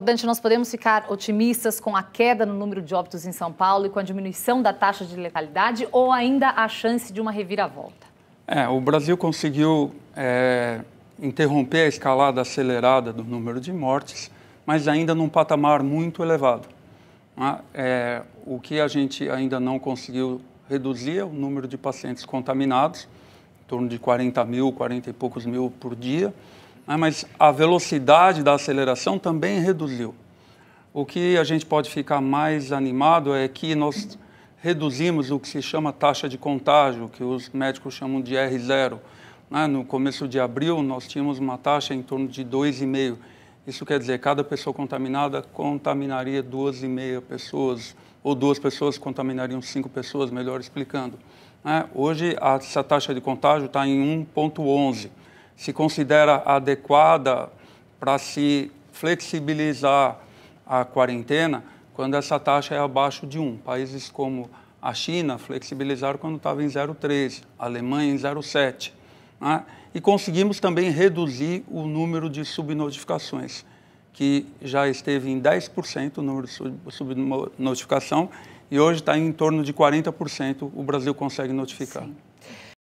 Dante, nós podemos ficar otimistas com a queda no número de óbitos em São Paulo e com a diminuição da taxa de letalidade ou ainda a chance de uma reviravolta? É, o Brasil conseguiu é, interromper a escalada acelerada do número de mortes, mas ainda num patamar muito elevado. Né? É, o que a gente ainda não conseguiu reduzir é o número de pacientes contaminados, em torno de 40 mil, 40 e poucos mil por dia, né, mas a velocidade da aceleração também reduziu. O que a gente pode ficar mais animado é que nós reduzimos o que se chama taxa de contágio, que os médicos chamam de R0. Né. No começo de abril, nós tínhamos uma taxa em torno de 2,5. Isso quer dizer, cada pessoa contaminada contaminaria 2,5 pessoas, ou duas pessoas contaminariam cinco pessoas, melhor explicando. Né. Hoje, essa taxa de contágio está em 1,11 se considera adequada para se flexibilizar a quarentena quando essa taxa é abaixo de 1. Países como a China flexibilizaram quando estava em 0,13, a Alemanha em 0,7. Né? E conseguimos também reduzir o número de subnotificações, que já esteve em 10% o número de subnotificação e hoje está em torno de 40% o Brasil consegue notificar. Sim.